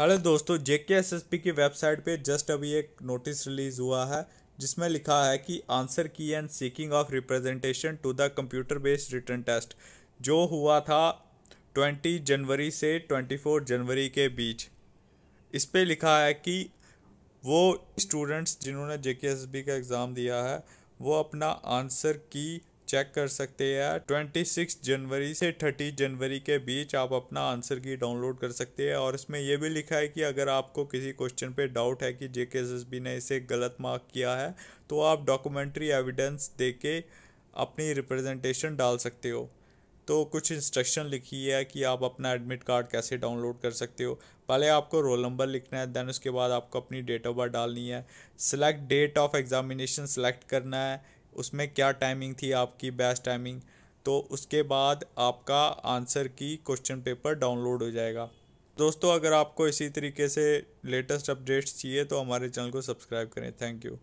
hello दोस्तों JK SSP की website पे जस्ट अभी एक नोटिस रिलीज़ हुआ है जिसमें लिखा है कि answer key and seeking of representation to the computer based written test जो हुआ था 20 जनवरी से 24 जनवरी के बीच इस पर लिखा है कि वो स्टूडेंट्स जिन्होंने जे का एग्ज़ाम दिया है वो अपना आंसर की चेक कर सकते हैं 26 जनवरी से 30 जनवरी के बीच आप अपना आंसर की डाउनलोड कर सकते हैं और इसमें यह भी लिखा है कि अगर आपको किसी क्वेश्चन पे डाउट है कि जे ने इसे गलत मार्क किया है तो आप डॉक्यूमेंट्री एविडेंस दे के अपनी रिप्रेजेंटेशन डाल सकते हो तो कुछ इंस्ट्रक्शन लिखी है कि आप अपना एडमिट कार्ड कैसे डाउनलोड कर सकते हो पहले आपको रोल नंबर लिखना है देन उसके बाद आपको अपनी डेट ऑफ बर्थ डालनी है select date of examination select करना है उसमें क्या टाइमिंग थी आपकी बेस्ट टाइमिंग तो उसके बाद आपका आंसर की क्वेश्चन पेपर डाउनलोड हो जाएगा दोस्तों अगर आपको इसी तरीके से लेटेस्ट अपडेट्स चाहिए तो हमारे चैनल को सब्सक्राइब करें थैंक यू